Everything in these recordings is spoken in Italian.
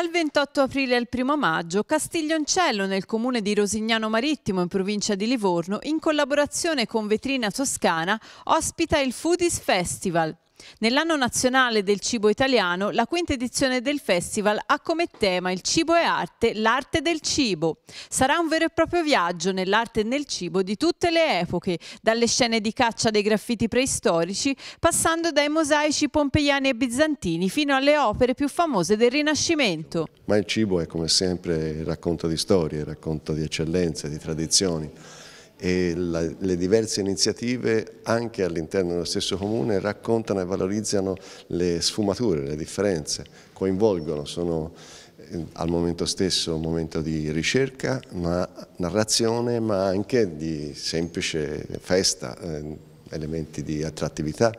Dal 28 aprile al 1 maggio, Castiglioncello nel comune di Rosignano Marittimo in provincia di Livorno, in collaborazione con Vetrina Toscana, ospita il Foodies Festival. Nell'anno nazionale del cibo italiano, la quinta edizione del festival ha come tema Il cibo e arte, l'arte del cibo. Sarà un vero e proprio viaggio nell'arte e nel cibo di tutte le epoche, dalle scene di caccia dei graffiti preistorici, passando dai mosaici pompeiani e bizantini fino alle opere più famose del Rinascimento. Ma il cibo è come sempre racconto di storie, racconto di eccellenze, di tradizioni e la, le diverse iniziative anche all'interno dello stesso comune raccontano e valorizzano le sfumature, le differenze, coinvolgono, sono eh, al momento stesso un momento di ricerca, ma, narrazione, ma anche di semplice festa, eh, elementi di attrattività,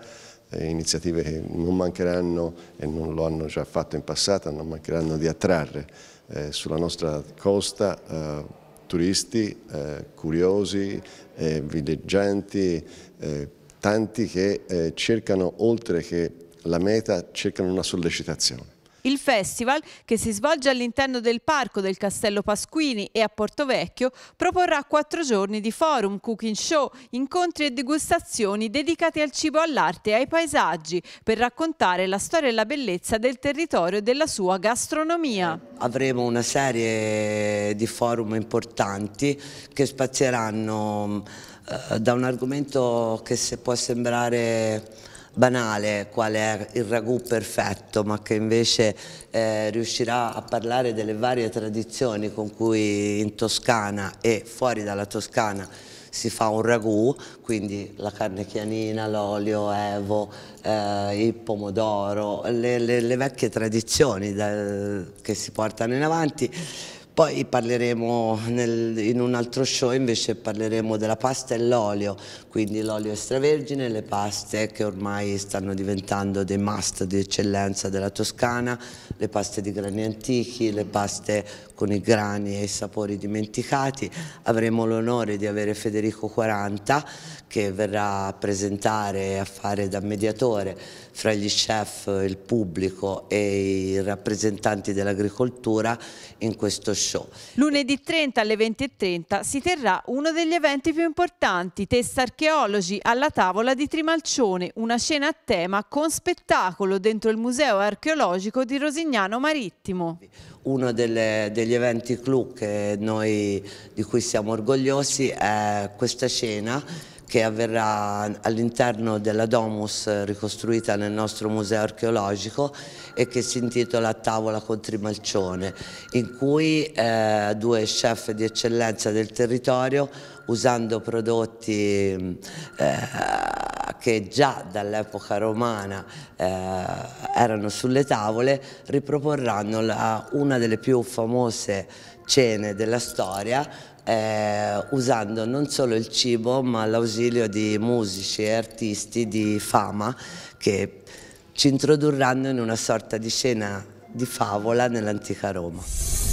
eh, iniziative che non mancheranno e non lo hanno già fatto in passato, non mancheranno di attrarre eh, sulla nostra costa eh, turisti, eh, curiosi, eh, villeggianti, eh, tanti che eh, cercano oltre che la meta, cercano una sollecitazione. Il festival, che si svolge all'interno del parco del Castello Pasquini e a Porto Vecchio, proporrà quattro giorni di forum, cooking show, incontri e degustazioni dedicati al cibo, all'arte e ai paesaggi per raccontare la storia e la bellezza del territorio e della sua gastronomia. Avremo una serie di forum importanti che spazieranno eh, da un argomento che se può sembrare banale qual è il ragù perfetto, ma che invece eh, riuscirà a parlare delle varie tradizioni con cui in Toscana e fuori dalla Toscana si fa un ragù, quindi la carne chianina, l'olio, evo, eh, il pomodoro, le, le, le vecchie tradizioni da, che si portano in avanti poi parleremo nel, in un altro show invece parleremo della pasta e l'olio, quindi l'olio extravergine, le paste che ormai stanno diventando dei must di eccellenza della Toscana, le paste di grani antichi, le paste con i grani e i sapori dimenticati. Avremo l'onore di avere Federico 40 che verrà a presentare e a fare da mediatore fra gli chef, il pubblico e i rappresentanti dell'agricoltura in questo show Show. Lunedì 30 alle 20.30 si terrà uno degli eventi più importanti, Testa Archeologi alla tavola di Trimalcione, una scena a tema con spettacolo dentro il Museo Archeologico di Rosignano Marittimo. Uno delle, degli eventi clou che noi, di cui siamo orgogliosi è questa cena che avverrà all'interno della Domus eh, ricostruita nel nostro museo archeologico e che si intitola Tavola con Trimalcione, in cui eh, due chef di eccellenza del territorio usando prodotti mm, eh, che già dall'epoca romana eh, erano sulle tavole, riproporranno la, una delle più famose cene della storia eh, usando non solo il cibo ma l'ausilio di musici e artisti di fama che ci introdurranno in una sorta di scena di favola nell'antica Roma.